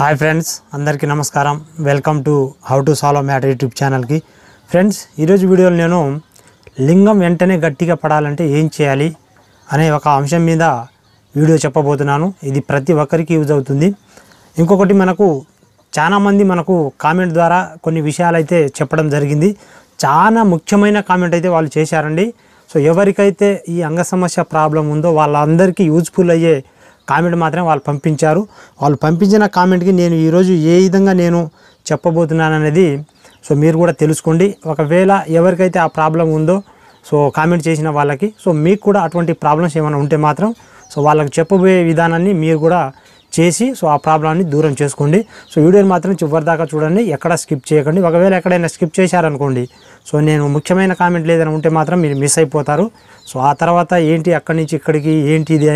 hi friends అందరికీ నమస్కారం welcome to how to solve matter YouTube ఛానల్కి ఫ్రెండ్స్ ఈరోజు వీడియోలో నేను లింగం వెంటనే గట్టిగా పడాలంటే ఏం చేయాలి అనే ఒక అంశం మీద వీడియో చెప్పబోతున్నాను ఇది ప్రతి ఒక్కరికి యూజ్ అవుతుంది ఇంకొకటి మనకు చాలామంది మనకు కామెంట్ ద్వారా కొన్ని విషయాలు అయితే చెప్పడం జరిగింది చాలా ముఖ్యమైన కామెంట్ అయితే వాళ్ళు చేశారండి సో ఎవరికైతే ఈ అంగ సమస్య ప్రాబ్లం ఉందో వాళ్ళందరికీ యూజ్ఫుల్ అయ్యే కామెంట్ మాత్రం వాళ్ళు పంపించారు వాళ్ళు పంపించిన కామెంట్కి నేను ఈరోజు ఏ విధంగా నేను చెప్పబోతున్నాననేది సో మీరు కూడా తెలుసుకోండి ఒకవేళ ఎవరికైతే ఆ ప్రాబ్లం ఉందో సో కామెంట్ చేసిన వాళ్ళకి సో మీకు కూడా అటువంటి ప్రాబ్లమ్స్ ఏమైనా ఉంటే మాత్రం సో వాళ్ళకు చెప్పబోయే విధానాన్ని మీరు కూడా చేసి సో ఆ ప్రాబ్లాన్ని దూరం చేసుకోండి సో వీడియోని మాత్రం చివరిదాకా చూడండి ఎక్కడ స్కిప్ చేయకండి ఒకవేళ ఎక్కడైనా స్కిప్ చేశారనుకోండి సో నేను ముఖ్యమైన కామెంట్ లేదని ఉంటే మాత్రం మీరు మిస్ అయిపోతారు సో ఆ తర్వాత ఏంటి అక్కడి నుంచి ఇక్కడికి ఏంటి ఇది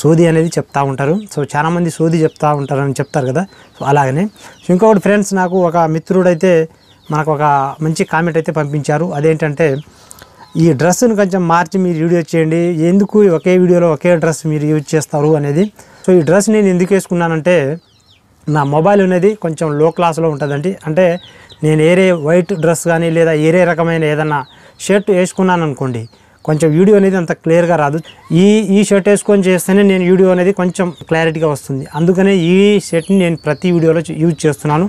సోది అనేది చెప్తా ఉంటారు సో చాలామంది సోది చెప్తూ ఉంటారని చెప్తారు కదా సో అలాగనే సో ఇంకొకటి ఫ్రెండ్స్ నాకు ఒక మిత్రుడైతే మనకు ఒక మంచి కామెంట్ అయితే పంపించారు అదేంటంటే ఈ డ్రెస్సును కొంచెం మార్చి మీరు వీడియో చేయండి ఎందుకు ఒకే వీడియోలో ఒకే డ్రెస్ మీరు యూజ్ చేస్తారు అనేది సో ఈ డ్రెస్ నేను ఎందుకు వేసుకున్నానంటే నా మొబైల్ అనేది కొంచెం లో క్లాస్లో ఉంటుందండి అంటే నేను ఏరే వైట్ డ్రెస్ కానీ లేదా ఏరే రకమైన ఏదన్నా షర్ట్ వేసుకున్నాను అనుకోండి కొంచెం వీడియో అనేది అంత క్లియర్గా రాదు ఈ ఈ షర్ట్ వేసుకొని చేస్తేనే నేను వీడియో అనేది కొంచెం క్లారిటీగా వస్తుంది అందుకనే ఈ షర్ట్ని నేను ప్రతి వీడియోలో యూజ్ చేస్తున్నాను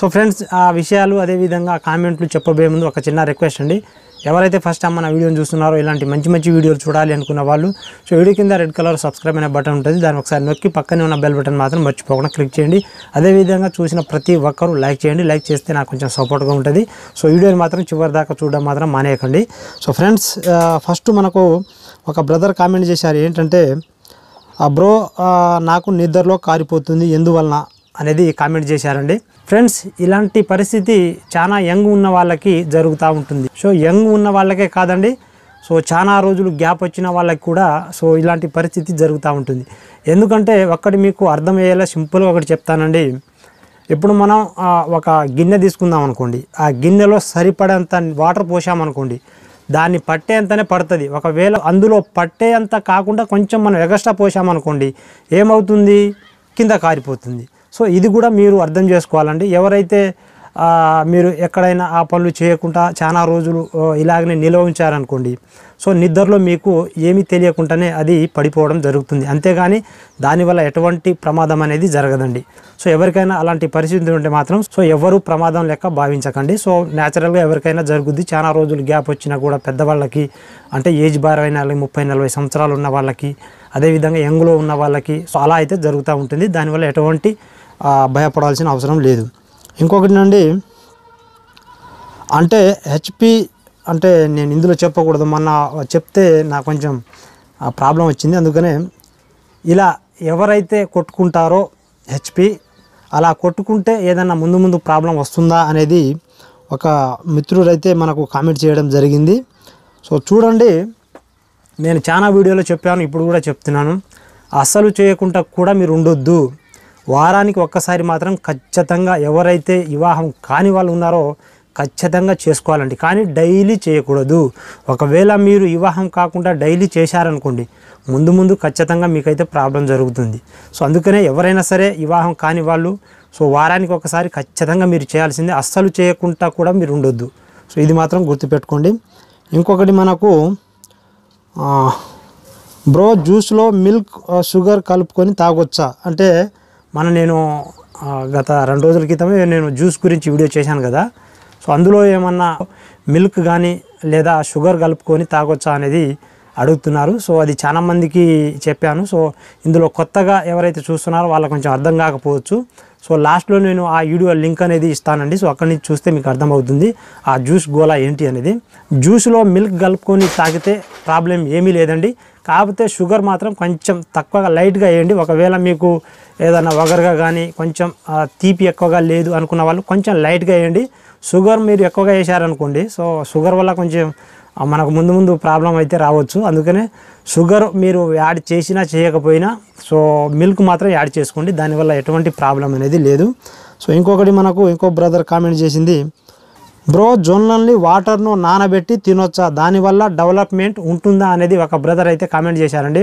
సో ఫ్రెండ్స్ ఆ విషయాలు అదేవిధంగా కామెంట్లు చెప్పబోయే ముందు ఒక చిన్న రిక్వెస్ట్ అండి ఎవరైతే ఫస్ట్ టైం మన వీడియోని చూస్తున్నారో ఇలాంటి మంచి మంచి వీడియోలు చూడాలి అనుకున్న వాళ్ళు సో వీడియో కింద రెడ్ కలర్ సబ్స్క్రైబ్ అనే బటన్ ఉంటుంది దాన్ని ఒకసారి నొక్కి పక్కనే ఉన్న బెల్ బటన్ మాత్రం మర్చిపోకుండా క్లిక్ చేయండి అదేవిధంగా చూసిన ప్రతి ఒక్కరూ లైక్ చేయండి లైక్ చేస్తే నాకు కొంచెం సపోర్ట్గా ఉంటుంది సో వీడియోని మాత్రం చివరి దాకా చూడడం మాత్రం మానేయకండి సో ఫ్రెండ్స్ ఫస్ట్ మనకు ఒక బ్రదర్ కామెంట్ చేశారు ఏంటంటే బ్రో నాకు నిద్రలో కారిపోతుంది ఎందువలన అనేది కామెంట్ చేశారండి ఫ్రెండ్స్ ఇలాంటి పరిస్థితి చాలా యంగ్ ఉన్న వాళ్ళకి జరుగుతూ ఉంటుంది సో యంగ్ ఉన్న వాళ్ళకే కాదండి సో చాలా రోజులు గ్యాప్ వచ్చిన వాళ్ళకి కూడా సో ఇలాంటి పరిస్థితి జరుగుతూ ఉంటుంది ఎందుకంటే ఒక్కటి మీకు అర్థమయ్యేలా సింపుల్గా ఒకటి చెప్తానండి ఇప్పుడు మనం ఒక గిన్నె తీసుకుందాం అనుకోండి ఆ గిన్నెలో సరిపడేంత వాటర్ పోసామనుకోండి దాన్ని పట్టేంతనే పడుతుంది ఒకవేళ అందులో పట్టేంత కాకుండా కొంచెం మనం ఎగస్ట్రా పోసామనుకోండి ఏమవుతుంది కింద కారిపోతుంది సో ఇది కూడా మీరు అర్థం చేసుకోవాలండి ఎవరైతే మీరు ఎక్కడైనా ఆ పనులు చేయకుండా చాలా రోజులు ఇలాగనే నిల్వ ఉంచారనుకోండి సో నిద్రలో మీకు ఏమీ తెలియకుండానే అది పడిపోవడం జరుగుతుంది అంతేగాని దానివల్ల ఎటువంటి ప్రమాదం అనేది జరగదండి సో ఎవరికైనా అలాంటి పరిస్థితి ఉంటే మాత్రం సో ఎవరు ప్రమాదం లెక్క భావించకండి సో న్యాచురల్గా ఎవరికైనా జరుగుద్ది చాలా రోజులు గ్యాప్ వచ్చినా కూడా పెద్దవాళ్ళకి అంటే ఏజ్ బార్ అయిన ముప్పై నలభై సంవత్సరాలు ఉన్న వాళ్ళకి అదేవిధంగా యంగ్లో ఉన్న వాళ్ళకి సో అలా అయితే జరుగుతూ ఉంటుంది దానివల్ల ఎటువంటి భయపడాల్సిన అవసరం లేదు ఇంకొకటి నుండి అంటే హెచ్పి అంటే నేను ఇందులో చెప్పకూడదు మొన్న చెప్తే నాకు కొంచెం ప్రాబ్లం వచ్చింది అందుకనే ఇలా ఎవరైతే కొట్టుకుంటారో హెచ్పి అలా కొట్టుకుంటే ఏదైనా ముందు ముందు ప్రాబ్లం వస్తుందా అనేది ఒక మిత్రుడైతే మనకు కామెంట్ చేయడం జరిగింది సో చూడండి నేను చాలా వీడియోలో చెప్పాను ఇప్పుడు కూడా చెప్తున్నాను అస్సలు చేయకుండా కూడా మీరు ఉండొద్దు వారానికి ఒక్కసారి మాత్రం ఖచ్చితంగా ఎవరైతే వివాహం కాని వాళ్ళు ఉన్నారో ఖచ్చితంగా చేసుకోవాలండి కానీ డైలీ చేయకూడదు ఒకవేళ మీరు వివాహం కాకుండా డైలీ చేశారనుకోండి ముందు ముందు ఖచ్చితంగా మీకైతే ప్రాబ్లం జరుగుతుంది సో అందుకనే ఎవరైనా సరే వివాహం కాని వాళ్ళు సో వారానికి ఒకసారి ఖచ్చితంగా మీరు చేయాల్సిందే అస్సలు చేయకుండా కూడా మీరు ఉండొద్దు సో ఇది మాత్రం గుర్తుపెట్టుకోండి ఇంకొకటి మనకు బ్రో జ్యూస్లో మిల్క్ షుగర్ కలుపుకొని తాగొచ్చా అంటే మన నేను గత రెండు రోజుల క్రితమే నేను జ్యూస్ గురించి వీడియో చేశాను కదా సో అందులో ఏమన్నా మిల్క్ కానీ లేదా షుగర్ కలుపుకొని తాగొచ్చా అనేది అడుగుతున్నారు సో అది చాలామందికి చెప్పాను సో ఇందులో కొత్తగా ఎవరైతే చూస్తున్నారో వాళ్ళకి కొంచెం అర్థం కాకపోవచ్చు సో లాస్ట్లో నేను ఆ వీడియో లింక్ అనేది ఇస్తానండి సో అక్కడి నుంచి చూస్తే మీకు అర్థమవుతుంది ఆ జ్యూస్ గోలా ఏంటి అనేది జ్యూస్లో మిల్క్ కలుపుకొని తాగితే ప్రాబ్లం ఏమీ లేదండి కాకపోతే షుగర్ మాత్రం కొంచెం తక్కువగా లైట్గా వేయండి ఒకవేళ మీకు ఏదైనా వగరగా కానీ కొంచెం తీపి ఎక్కువగా లేదు అనుకున్న వాళ్ళు కొంచెం లైట్గా వేయండి షుగర్ మీరు ఎక్కువగా వేసారనుకోండి సో షుగర్ వల్ల కొంచెం మనకు ముందు ముందు ప్రాబ్లం అయితే రావచ్చు అందుకనే షుగర్ మీరు యాడ్ చేసినా చేయకపోయినా సో మిల్క్ మాత్రం యాడ్ చేసుకోండి దానివల్ల ఎటువంటి ప్రాబ్లం అనేది లేదు సో ఇంకొకటి మనకు ఇంకో బ్రదర్ కామెంట్ చేసింది బ్రో జొన్నల్ని వాటర్ను నానబెట్టి తినొచ్చా దానివల్ల డెవలప్మెంట్ ఉంటుందా అనేది ఒక బ్రదర్ అయితే కామెంట్ చేశారండి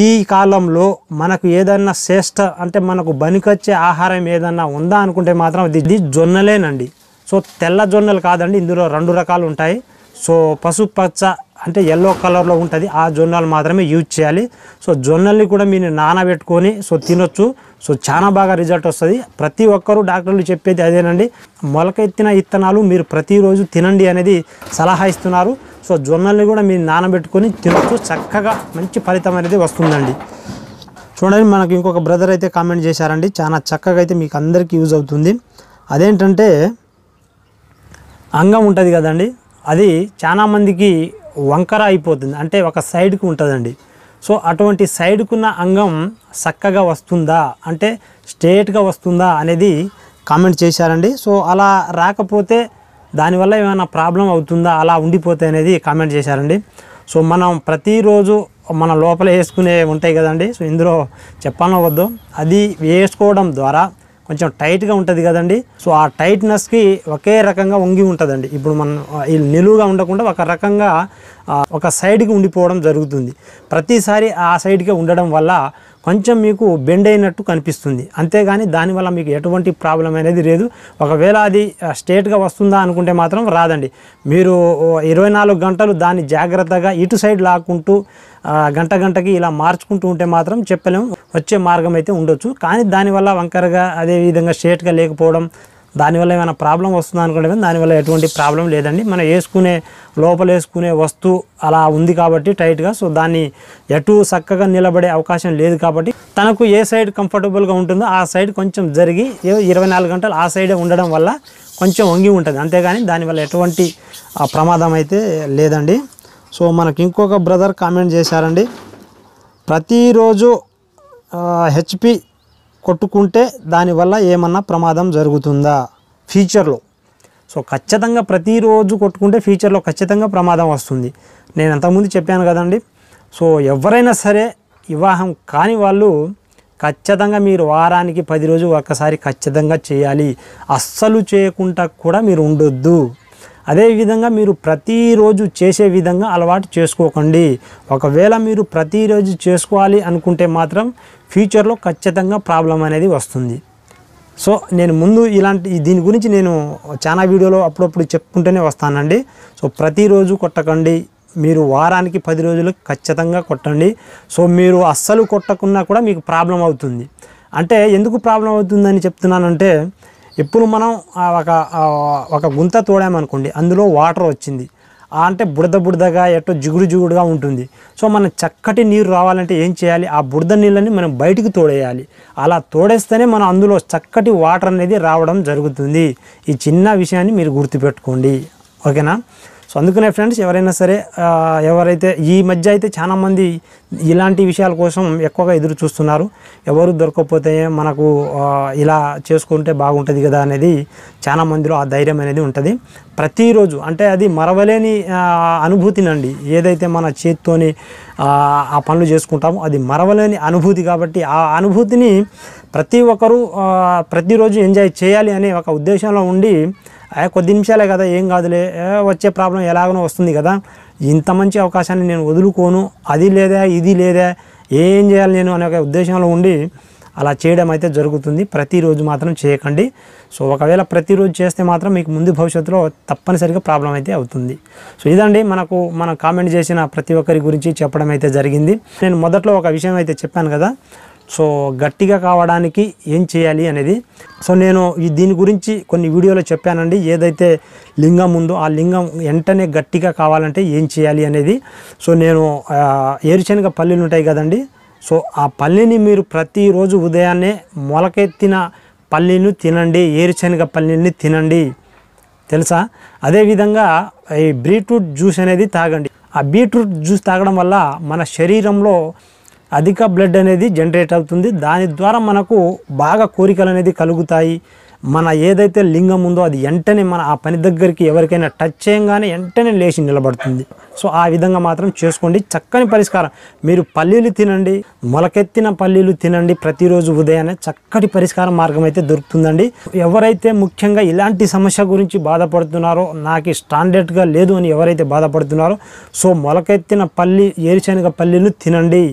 ఈ కాలంలో మనకు ఏదన్నా శ్రేష్ట అంటే మనకు బనికొచ్చే ఆహారం ఏదన్నా ఉందా అనుకుంటే మాత్రం ఇది జొన్నలేనండి సో తెల్ల జొన్నలు కాదండి ఇందులో రెండు రకాలు ఉంటాయి సో పసుపచ్చ అంటే ఎల్లో కలర్లో ఉంటుంది ఆ జొన్నలు మాత్రమే యూజ్ చేయాలి సో జొన్నల్ని కూడా మీరు నానబెట్టుకొని సో తినొచ్చు సో చాలా బాగా రిజల్ట్ వస్తుంది ప్రతి ఒక్కరూ డాక్టర్లు చెప్పేది అదేనండి మొలకెత్తిన ఇత్తనాలు మీరు ప్రతిరోజు తినండి అనేది సలహా ఇస్తున్నారు సో జొన్నల్ని కూడా మీరు నానబెట్టుకొని తినచ్చు చక్కగా మంచి ఫలితం అనేది వస్తుందండి చూడండి మనకు ఇంకొక బ్రదర్ అయితే కామెంట్ చేశారండి చాలా చక్కగా అయితే మీకు అందరికీ యూజ్ అవుతుంది అదేంటంటే అంగం ఉంటుంది కదండి అది చాలామందికి వంకర అయిపోతుంది అంటే ఒక సైడ్కి ఉంటుందండి సో అటువంటి సైడ్కున్న అంగం చక్కగా వస్తుందా అంటే స్ట్రేట్గా వస్తుందా అనేది కామెంట్ చేశారండి సో అలా రాకపోతే దానివల్ల ఏమైనా ప్రాబ్లం అవుతుందా అలా ఉండిపోతే అనేది కామెంట్ చేశారండి సో మనం ప్రతిరోజు మన లోపల వేసుకునే ఉంటాయి కదండి సో ఇందులో చెప్పాలో వద్దు అది వేసుకోవడం ద్వారా కొంచెం టైట్గా ఉంటుంది కదండి సో ఆ టైట్నెస్కి ఒకే రకంగా వంగి ఉంటుందండి ఇప్పుడు మనం నిలువుగా ఉండకుండా ఒక రకంగా ఒక సైడ్కి ఉండిపోవడం జరుగుతుంది ప్రతిసారి ఆ సైడ్కి ఉండడం వల్ల కొంచెం మీకు బెండ్ అయినట్టు కనిపిస్తుంది అంతేగాని దానివల్ల మీకు ఎటువంటి ప్రాబ్లం అనేది లేదు ఒకవేళ అది స్ట్రేట్గా వస్తుందా అనుకుంటే మాత్రం రాదండి మీరు ఇరవై గంటలు దాన్ని జాగ్రత్తగా ఇటు సైడ్ లాక్కుంటూ గంట గంటకి ఇలా మార్చుకుంటూ ఉంటే మాత్రం చెప్పలేము వచ్చే మార్గం అయితే ఉండొచ్చు కానీ దానివల్ల వంకరగా అదేవిధంగా స్ట్రేట్గా లేకపోవడం దానివల్ల ఏమైనా ప్రాబ్లం వస్తుంది అనుకుంటే దానివల్ల ఎటువంటి ప్రాబ్లం లేదండి మనం వేసుకునే లోపల వేసుకునే వస్తువు అలా ఉంది కాబట్టి టైట్గా సో దాన్ని ఎటు చక్కగా నిలబడే అవకాశం లేదు కాబట్టి తనకు ఏ సైడ్ కంఫర్టబుల్గా ఉంటుందో ఆ సైడ్ కొంచెం జరిగి ఇరవై నాలుగు గంటలు ఆ సైడే ఉండడం వల్ల కొంచెం వంగి ఉంటుంది అంతేగాని దానివల్ల ఎటువంటి ప్రమాదం అయితే లేదండి సో మనకి ఇంకొక బ్రదర్ కామెంట్ చేశారండి ప్రతిరోజు హెచ్పి కొట్టుకుంటే దానివల్ల ఏమన్నా ప్రమాదం జరుగుతుందా ఫ్యూచర్లో సో ఖచ్చితంగా ప్రతిరోజు కొట్టుకుంటే ఫ్యూచర్లో ఖచ్చితంగా ప్రమాదం వస్తుంది నేను అంతకుముందు చెప్పాను కదండి సో ఎవరైనా సరే వివాహం కాని వాళ్ళు ఖచ్చితంగా మీరు వారానికి పది రోజులు ఒక్కసారి ఖచ్చితంగా చేయాలి అస్సలు చేయకుండా కూడా మీరు ఉండొద్దు అదేవిధంగా మీరు ప్రతిరోజు చేసే విధంగా అలవాటు చేసుకోకండి ఒకవేళ మీరు ప్రతిరోజు చేసుకోవాలి అనుకుంటే మాత్రం ఫ్యూచర్లో ఖచ్చితంగా ప్రాబ్లం అనేది వస్తుంది సో నేను ముందు ఇలాంటి దీని గురించి నేను చాలా వీడియోలో అప్పుడప్పుడు చెప్పుకుంటూనే వస్తానండి సో ప్రతిరోజు కొట్టకండి మీరు వారానికి పది రోజులు ఖచ్చితంగా కొట్టండి సో మీరు అస్సలు కొట్టకున్నా కూడా మీకు ప్రాబ్లం అవుతుంది అంటే ఎందుకు ప్రాబ్లం అవుతుందని చెప్తున్నానంటే ఇప్పుడు మనం ఒక ఒక గుంత తోడామనుకోండి అందులో వాటర్ వచ్చింది అంటే బుడద బుడదగా ఎట్టో జిగుడు జిగుడుగా ఉంటుంది సో మనం చక్కటి నీరు రావాలంటే ఏం చేయాలి ఆ బుడద నీళ్ళని మనం బయటికి తోడేయాలి అలా తోడేస్తేనే మనం అందులో చక్కటి వాటర్ అనేది రావడం జరుగుతుంది ఈ చిన్న విషయాన్ని మీరు గుర్తుపెట్టుకోండి ఓకేనా సో అందుకనే ఫ్రెండ్స్ ఎవరైనా సరే ఎవరైతే ఈ మధ్య అయితే చాలామంది ఇలాంటి విషయాల కోసం ఎక్కువగా ఎదురు చూస్తున్నారు ఎవరు దొరకకపోతే మనకు ఇలా చేసుకుంటే బాగుంటుంది కదా అనేది చాలా మందిలో ఆ ధైర్యం అనేది ఉంటుంది ప్రతిరోజు అంటే అది మరవలేని అనుభూతినండి ఏదైతే మన చేతితోని ఆ పనులు చేసుకుంటామో అది మరవలేని అనుభూతి కాబట్టి ఆ అనుభూతిని ప్రతి ఒక్కరూ ప్రతిరోజు ఎంజాయ్ చేయాలి అనే ఒక ఉద్దేశంలో ఉండి కొద్ది నిమిషాలే కదా ఏం కాదులే వచ్చే ప్రాబ్లం ఎలాగనో వస్తుంది కదా ఇంత మంచి అవకాశాన్ని నేను వదులుకోను అది లేదా ఇది లేదా ఏం చేయాలి నేను అనే ఒక ఉద్దేశంలో ఉండి అలా చేయడం అయితే జరుగుతుంది ప్రతిరోజు మాత్రం చేయకండి సో ఒకవేళ ప్రతిరోజు చేస్తే మాత్రం మీకు ముందు భవిష్యత్తులో తప్పనిసరిగా ప్రాబ్లం అయితే అవుతుంది సో ఇదండి మనకు మనం కామెంట్ చేసిన ప్రతి ఒక్కరి గురించి చెప్పడం అయితే జరిగింది నేను మొదట్లో ఒక విషయం అయితే చెప్పాను కదా సో గట్టిగా కావడానికి ఏం చేయాలి అనేది సో నేను ఈ దీని గురించి కొన్ని వీడియోలో చెప్పానండి ఏదైతే లింగం ఉందో ఆ లింగం వెంటనే గట్టిగా కావాలంటే ఏం చేయాలి అనేది సో నేను ఏరుశనగ పల్లీలు ఉంటాయి కదండి సో ఆ పల్లీని మీరు ప్రతిరోజు ఉదయాన్నే మొలకెత్తిన పల్లీని తినండి ఏరుశనగ పల్లీని తినండి తెలుసా అదేవిధంగా ఈ బీట్రూట్ జ్యూస్ అనేది తాగండి ఆ బీట్రూట్ జ్యూస్ తాగడం వల్ల మన శరీరంలో అధిక బ్లడ్ అనేది జనరేట్ అవుతుంది దాని ద్వారా మనకు బాగా కోరికలు అనేది కలుగుతాయి మన ఏదైతే లింగం ఉందో అది వెంటనే మన ఆ పని దగ్గరికి ఎవరికైనా టచ్ చేయంగానే వెంటనే లేచి నిలబడుతుంది సో ఆ విధంగా మాత్రం చేసుకోండి చక్కని పరిష్కారం మీరు పల్లీలు తినండి మొలకెత్తిన పల్లీలు తినండి ప్రతిరోజు ఉదయాన్నే చక్కటి పరిష్కార మార్గం అయితే దొరుకుతుందండి ఎవరైతే ముఖ్యంగా ఇలాంటి సమస్య గురించి బాధపడుతున్నారో నాకు స్టాండర్డ్గా లేదు అని ఎవరైతే బాధపడుతున్నారో సో మొలకెత్తిన పల్లి ఏరిశనగ పల్లీలు తినండి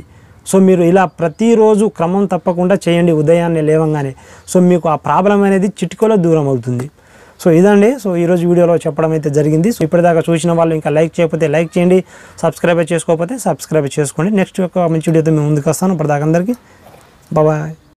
సో మీరు ఇలా ప్రతిరోజు క్రమం తప్పకుండా చేయండి ఉదయాన్నే లేవంగానే సో మీకు ఆ ప్రాబ్లం అనేది చిట్కలో దూరం అవుతుంది సో ఇదండి సో ఈరోజు వీడియోలో చెప్పడం అయితే జరిగింది సో ఇప్పటిదాకా చూసిన వాళ్ళు ఇంకా లైక్ చేయకపోతే లైక్ చేయండి సబ్స్క్రైబ్ చేసుకోకపోతే సబ్స్క్రైబ్ చేసుకోండి నెక్స్ట్ ఒక మంచి వీడియోతో మేము ముందుకు వస్తాను ఇప్పటిదాకా అందరికీ బాబాయ్